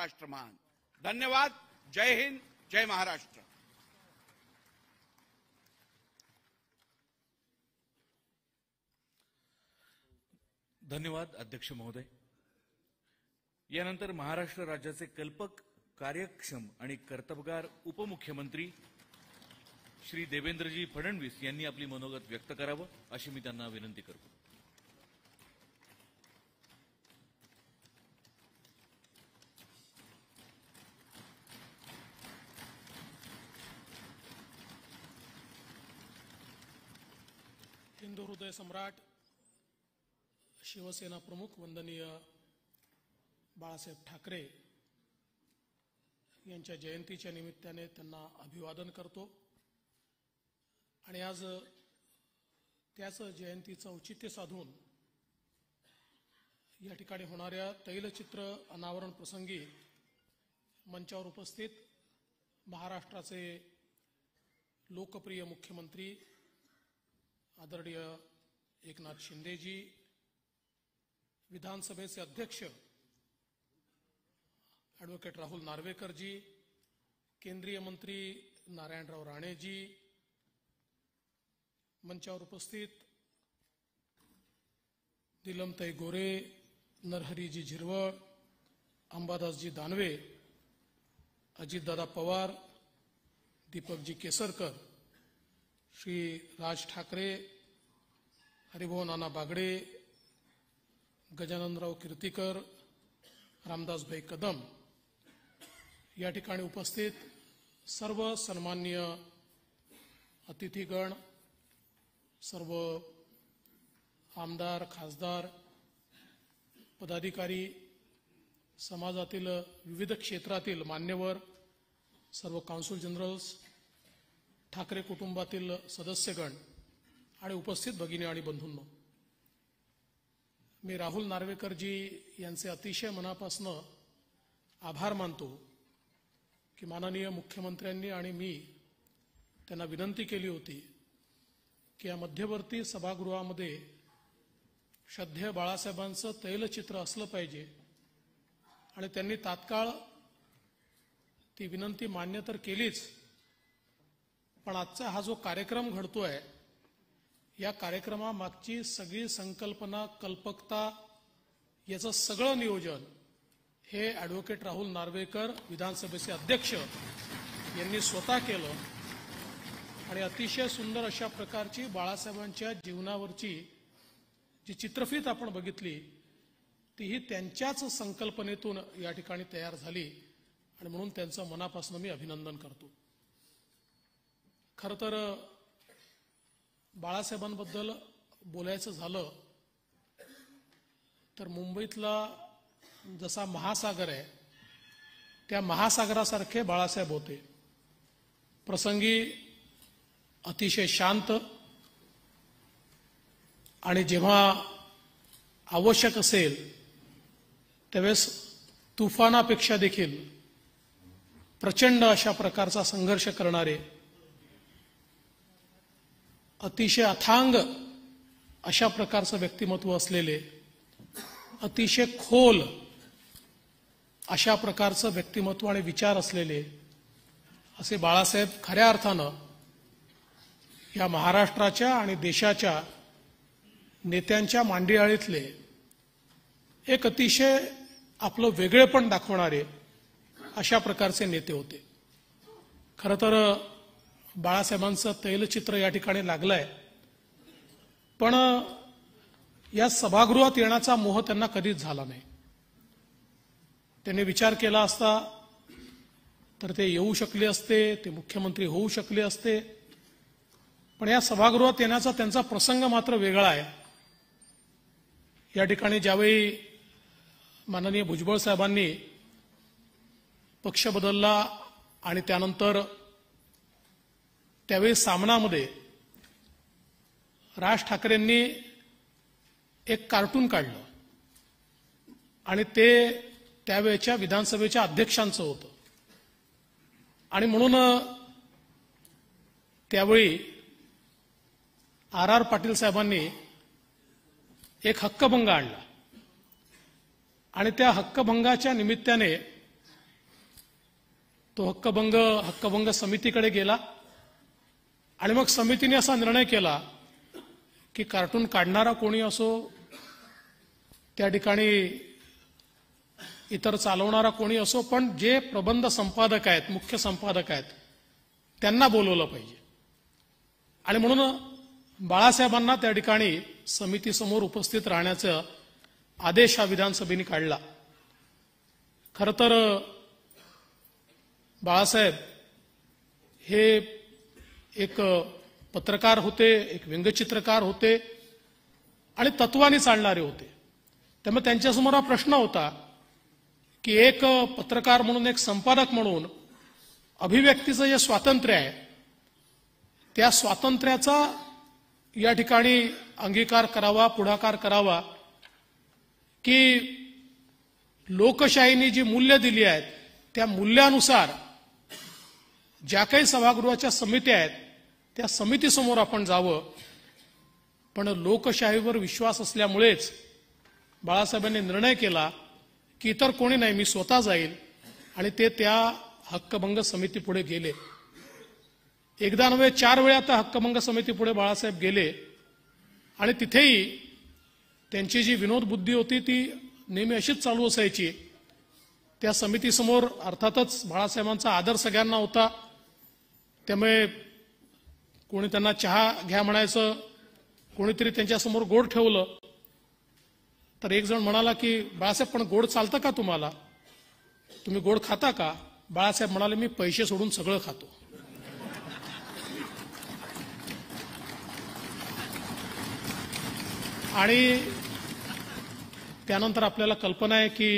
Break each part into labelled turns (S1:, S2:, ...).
S1: महाराष्ट्र महान धन्यवाद जय हिंद जय महाराष्ट्र धन्यवाद अध्यक्ष महोदय यानंतर महाराष्ट्र राज्याचे कल्पक कार्यक्षम आणि कर्तबगार उपमुख्यमंत्री श्री देवेंद्रजी फडणवीस यांनी आपली मनोगत व्यक्त करावं अशी मी त्यांना विनंती करतो हिंदू हृदय सम्राट शिवसेना प्रमुख वंदनीय बाळासाहेब ठाकरे यांच्या जयंतीच्या निमित्ताने त्यांना अभिवादन करतो आणि आज त्याच जयंतीचं औचित्य साधून या ठिकाणी होणाऱ्या तैलचित्र अनावरण प्रसंगी मंचावर उपस्थित महाराष्ट्राचे लोकप्रिय मुख्यमंत्री आदरणीय एकनाथ शिंदेजी विधानसभेचे अध्यक्ष ॲडव्होकेट राहुल नार्वेकरजी केंद्रीय मंत्री नारायणराव राणेजी मंचावर उपस्थित दिलमताई गोरे नरहरीजी झिरवळ अंबादासजी दानवे दादा पवार दीपकजी केसरकर श्री राज ठाकरे हरिभाऊ नाना बागडे गजाननराव कीर्तीकर रामदासभाई कदम या ठिकाणी उपस्थित सर्व सन्मान्य अतिथीगण सर्व आमदार खासदार पदाधिकारी समाजातील विविध क्षेत्रातील मान्यवर सर्व काउन्सिल जनरल्स ठाकरे कुटुंबातील सदस्यगण आणि उपस्थित भगिनी आणि बंधूंनो मी राहुल नार्वेकरजी यांचे अतिशय मनापासनं आभार मानतो की माननीय मुख्यमंत्र्यांनी आणि मी त्यांना विनंती केली होती की या मध्यवर्ती सभागृहामध्ये श्रद्धेय बाळासाहेबांचं तैलचित्र असलं पाहिजे आणि त्यांनी तात्काळ ती विनंती मान्य तर केलीच पण आजचा हा जो कार्यक्रम घडतोय या कार्यक्रमामागची सगळी संकल्पना कल्पकता याचं सगळं नियोजन हे ॲडव्होकेट राहुल नार्वेकर विधानसभेचे अध्यक्ष यांनी स्वतः केलं आणि अतिशय सुंदर अशा प्रकारची बाळासाहेबांच्या जीवनावरची जी चित्रफित आपण बघितली तीही त्यांच्याच संकल्पनेतून या ठिकाणी तयार झाली आणि म्हणून त्यांचं मनापासून मी अभिनंदन करतो खर तर बाळासाहेबांबद्दल बोलायचं झालं तर मुंबईतला जसा महासागर आहे त्या महासागरासारखे बाळासाहेब होते प्रसंगी अतिशय शांत आणि जेव्हा आवश्यक असेल त्यावेळेस तुफानापेक्षा देखील प्रचंड अशा प्रकारचा संघर्ष करणारे अतिशय अथांग अशा प्रकारचं व्यक्तिमत्व असलेले अतिशय खोल अशा प्रकारचं व्यक्तिमत्व आणि विचार असलेले असे बाळासाहेब खऱ्या अर्थानं या महाराष्ट्राच्या आणि देशाच्या नेत्यांच्या मांडियाळीतले एक अतिशय आपलं वेगळेपण दाखवणारे अशा प्रकारचे नेते होते खरं तर बाळासाहेबांचं तैलचित्र या ठिकाणी लागलंय पण या सभागृहात येण्याचा मोह त्यांना कधीच झाला नाही त्यांनी विचार केला असता तर ते येऊ शकले असते ते मुख्यमंत्री होऊ शकले असते पण या सभागृहात येण्याचा त्यांचा प्रसंग मात्र वेगळा आहे या ठिकाणी ज्यावेळी माननीय भुजबळ साहेबांनी पक्ष बदलला आणि त्यानंतर त्यावेळी सामनामध्ये राज ठाकरेंनी एक कार्टून काढलं आणि ते त्यावेळेच्या विधानसभेच्या अध्यक्षांचं होतं आणि म्हणून त्यावेळी आर आर पाटील साहेबांनी एक हक्कभंग आणला आणि त्या हक्कभंगाच्या निमित्ताने तो हक्कभंग हक्कभंग समितीकडे गेला आणि मग समितीने असा निर्णय केला की कार्टून काढणारा कोणी असो त्या ठिकाणी इतर चालवणारा कोणी असो पण जे प्रबंध संपादक आहेत मुख्य संपादक आहेत त्यांना बोलवलं पाहिजे आणि म्हणून बाळासाहेबांना त्या ठिकाणी समितीसमोर उपस्थित राहण्याचा आदेश हा विधानसभेने काढला खरं तर बाळासाहेब हे एक पत्रकार होते एक व्यंगचित्रकार होते आणि तत्वाने चालणारे होते त्यामुळे त्यांच्यासमोर हा प्रश्न होता की एक पत्रकार म्हणून एक संपादक म्हणून अभिव्यक्तीचं जे स्वातंत्र्य आहे त्या स्वातंत्र्याचा या ठिकाणी अंगीकार करावा पुढाकार करावा की लोकशाहीने जी मूल्य दिली आहेत त्या मूल्यानुसार ज्या काही सभागृहाच्या समित्या आहेत त्या समितीसमोर आपण जावं पण लोकशाहीवर विश्वास असल्यामुळेच बाळासाहेबांनी निर्णय केला की इतर कोणी नाही मी स्वतः जाईल आणि ते त्या हक्कभंग समितीपुढे गेले एकदा नव्हे चार वेळा त्या हक्कभंग समितीपुढे बाळासाहेब गेले आणि तिथेही त्यांची जी विनोद बुद्धी होती ती नेहमी अशीच चालू असायची त्या समितीसमोर अर्थातच बाळासाहेबांचा आदर सगळ्यांना होता त्यामुळे कोणी त्यांना चहा घ्या म्हणायचं कोणीतरी त्यांच्यासमोर गोड ठेवलं तर एक जण म्हणाला की बाळासाहेब पण गोड चालतं का तुम्हाला तुम्ही गोड खाता का बाळासाहेब म्हणाले मी पैसे सोडून सगळं खातो आणि त्यानंतर आपल्याला कल्पना आहे की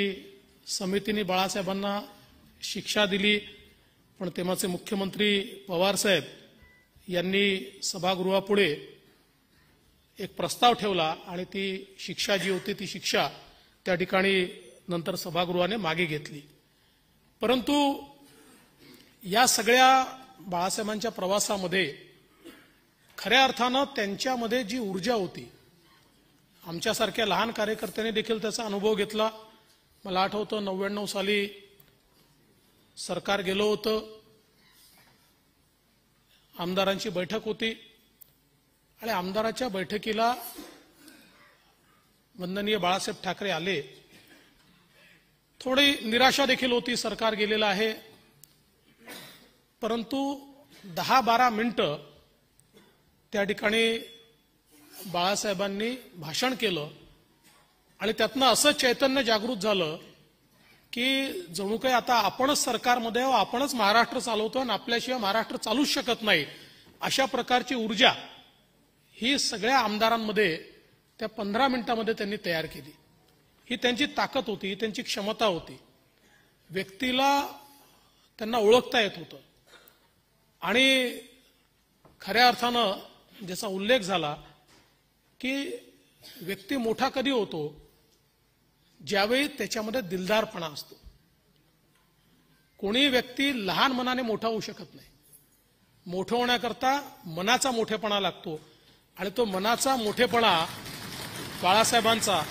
S1: समितीने बाळासाहेबांना शिक्षा दिली पण तेव्हाचे मुख्यमंत्री पवारसाहेब यांनी सभागृहापुढे एक प्रस्ताव ठेवला आणि ती शिक्षा जी होती ती शिक्षा त्या ठिकाणी नंतर सभागृहाने मागे घेतली परंतु या सगळ्या बाळासाहेबांच्या प्रवासामध्ये खऱ्या अर्थानं त्यांच्यामध्ये जी ऊर्जा होती आमच्यासारख्या लहान कार्यकर्त्यांनी देखील त्याचा अनुभव घेतला मला आठवतं नव्याण्णव साली सरकार गेलो होतं आमदारांची बैठक होती आणि आमदाराच्या बैठकीला वंदनीय बाळासाहेब ठाकरे आले थोडी निराशा देखील होती सरकार गेलेलं आहे परंतु दहा बारा मिनटं त्या ठिकाणी बाळासाहेबांनी भाषण केलं आणि त्यातनं असं चैतन्य जागृत झालं की जणू काही आता आपणच सरकारमध्ये आहो आपणच महाराष्ट्र चालवतो आणि आपल्याशिवाय महाराष्ट्र चालूच शकत नाही अशा प्रकारची ऊर्जा ही सगळ्या आमदारांमध्ये त्या पंधरा मिनिटांमध्ये त्यांनी तयार केली ही त्यांची ताकद होती ही त्यांची क्षमता होती व्यक्तीला त्यांना ओळखता येत होतं आणि खऱ्या अर्थानं ज्याचा उल्लेख झाला की व्यक्ती मोठा कधी होतो ज्यावेळी त्याच्यामध्ये दिलदारपणा असतो कोणी व्यक्ती लहान मनाने मोठा होऊ शकत नाही मोठं होण्याकरता मनाचा मोठेपणा लागतो आणि तो मनाचा मोठेपणा बाळासाहेबांचा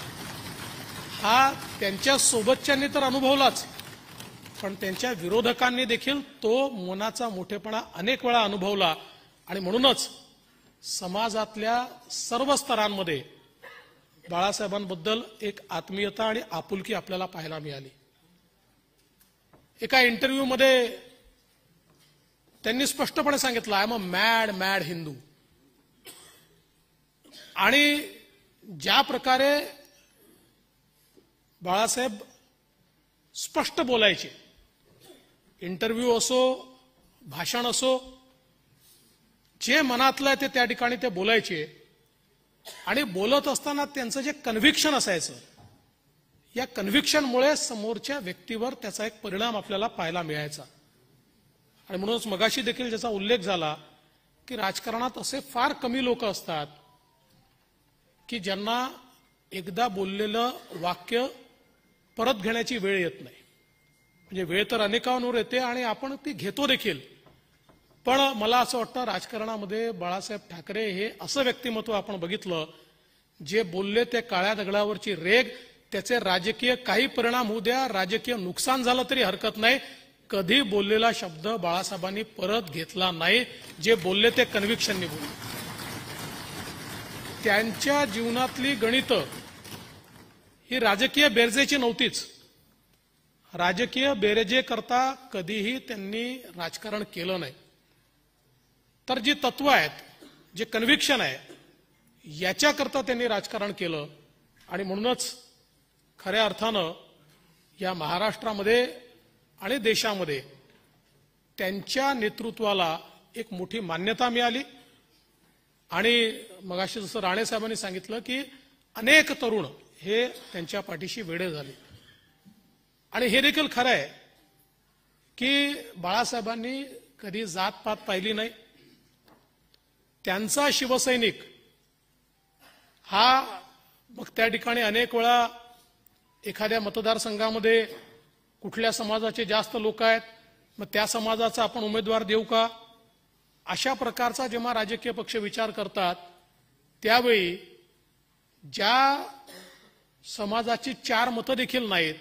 S1: हा त्यांच्या सोबतच्यांनी तर अनुभवलाच पण त्यांच्या विरोधकांनी देखील तो मनाचा मोठेपणा अनेक वेळा अनुभवला आणि म्हणूनच समाजातल्या सर्व स्तरांमध्ये बाळासाहेबांबद्दल एक आत्मीयता आणि आपुलकी आपल्याला पाहायला मिळाली एका इंटरव्ह्यूमध्ये त्यांनी स्पष्टपणे सांगितलं I am a mad mad Hindu आणि ज्या प्रकारे बाळासाहेब स्पष्ट बोलायचे इंटरव्ह्यू असो भाषण असो जे मनातलं ते त्या ठिकाणी ते बोलायचे आणि बोलत असताना त्यांचं जे कन्व्हिक्शन असायचं या कन्व्हिक्शनमुळे समोरच्या व्यक्तीवर त्याचा एक परिणाम आपल्याला पाहायला मिळायचा आणि म्हणूनच मगाशी देखील ज्याचा उल्लेख झाला की राजकारणात असे फार कमी लोक असतात की ज्यांना एकदा बोललेलं वाक्य परत घेण्याची वेळ येत नाही म्हणजे वेळ तर अनेकांवर येते आणि आपण ती घेतो देखील पण मला असं वाटतं राजकारणामध्ये बाळासाहेब ठाकरे हे असं व्यक्तिमत्व आपण बघितलं जे बोलले ते काळ्या दगडावरची रेग त्याचे राजकीय काही परिणाम होऊ द्या राजकीय नुकसान झालं तरी हरकत नाही कधी बोललेला शब्द बाळासाहेबांनी परत घेतला नाही जे बोलले ते कन्व्हिक्शननी बोलले त्यांच्या जीवनातली गणितं ही राजकीय बेरजेची नव्हतीच राजकीय बेरजेकरता कधीही त्यांनी राजकारण केलं नाही तर जी तत्व आहेत जे कन्व्हिक्शन आहे याच्याकरता त्यांनी राजकारण केलं आणि म्हणूनच खऱ्या अर्थानं या महाराष्ट्रामध्ये आणि देशामध्ये त्यांच्या नेतृत्वाला एक मोठी मान्यता मिळाली आणि मगाशी जसं राणे साहेबांनी सांगितलं की अनेक तरुण हे त्यांच्या पाठीशी वेडे झाले आणि हे देखील खरं आहे की बाळासाहेबांनी कधी पात पाहिली नाही त्यांचा शिवसैनिक हा मग त्या ठिकाणी अनेक वेळा एखाद्या मतदारसंघामध्ये कुठल्या समाजाचे जास्त लोक आहेत मग त्या समाजाचा आपण उमेदवार देऊ का अशा प्रकारचा जेव्हा राजकीय पक्ष विचार करतात त्यावेळी ज्या समाजाची चार मतं देखील नाहीत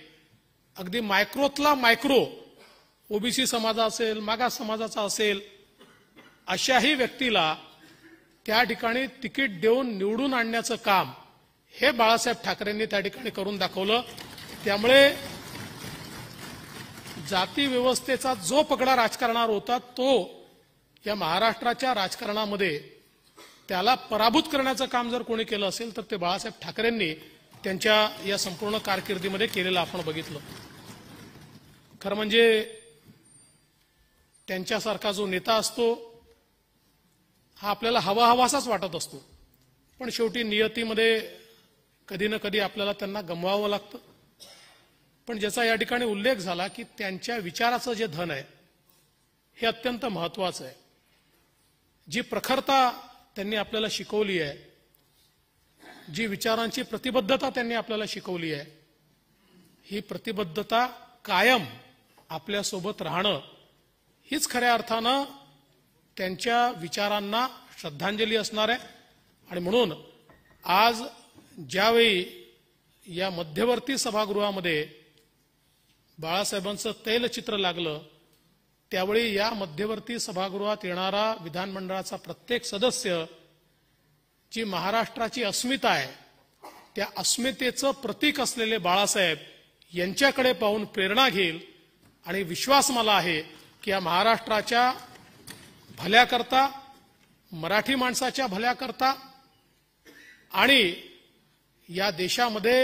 S1: अगदी मायक्रोतला मायक्रो ओबीसी समाज असेल मागास समाजाचा असेल अशाही व्यक्तीला त्या ठिकाणी तिकीट देऊन निवडून आणण्याचं काम हे बाळासाहेब ठाकरेंनी त्या ठिकाणी करून दाखवलं त्यामुळे जाती व्यवस्थेचा जो पगडा राजकारणावर होता तो या महाराष्ट्राच्या राजकारणामध्ये त्याला पराभूत करण्याचं काम जर कोणी केलं असेल तर ते बाळासाहेब ठाकरेंनी त्यांच्या या संपूर्ण कारकिर्दीमध्ये केलेलं आपण बघितलं खरं म्हणजे त्यांच्यासारखा जो नेता असतो हा आपल्याला हवा हवासाच वाटत असतो पण शेवटी नियतीमध्ये कधी ना कधी आपल्याला त्यांना गमवावं लागतं पण ज्याचा या ठिकाणी उल्लेख झाला की त्यांच्या विचाराचं जे धन आहे हे अत्यंत महत्वाचं आहे जी प्रखरता त्यांनी आपल्याला शिकवली आहे जी विचारांची प्रतिबद्धता त्यांनी आपल्याला शिकवली आहे ही प्रतिबद्धता कायम आपल्यासोबत राहणं हीच खऱ्या अर्थानं त्यांच्या विचारांना श्रद्धांजली असणार आहे आणि म्हणून आज ज्यावेळी या मध्यवर्ती सभागृहामध्ये बाळासाहेबांचं तैलचित्र लागलं त्यावेळी या मध्यवर्ती सभागृहात येणारा विधानमंडळाचा प्रत्येक सदस्य जी महाराष्ट्राची अस्मिता आहे त्या अस्मितेचं प्रतीक असलेले बाळासाहेब यांच्याकडे पाहून प्रेरणा घेईल आणि विश्वास मला आहे की या महाराष्ट्राच्या भल्याकरता मराठी माणसाच्या भल्याकरता आणि या देशामध्ये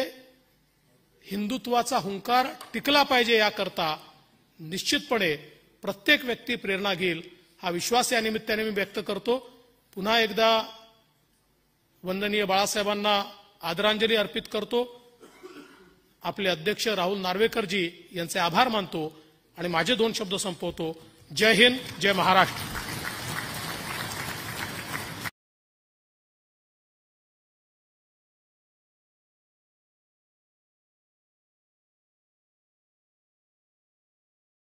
S1: हिंदुत्वाचा हुंकार टिकला पाहिजे याकरता निश्चितपणे प्रत्येक व्यक्ती प्रेरणा घेईल हा विश्वास या निमित्ताने मी व्यक्त करतो पुन्हा एकदा वंदनीय बाळासाहेबांना आदरांजली अर्पित करतो आपले अध्यक्ष राहुल नार्वेकरजी यांचे आभार मानतो आणि माझे दोन शब्द संपवतो जय हिंद जय महाराष्ट्र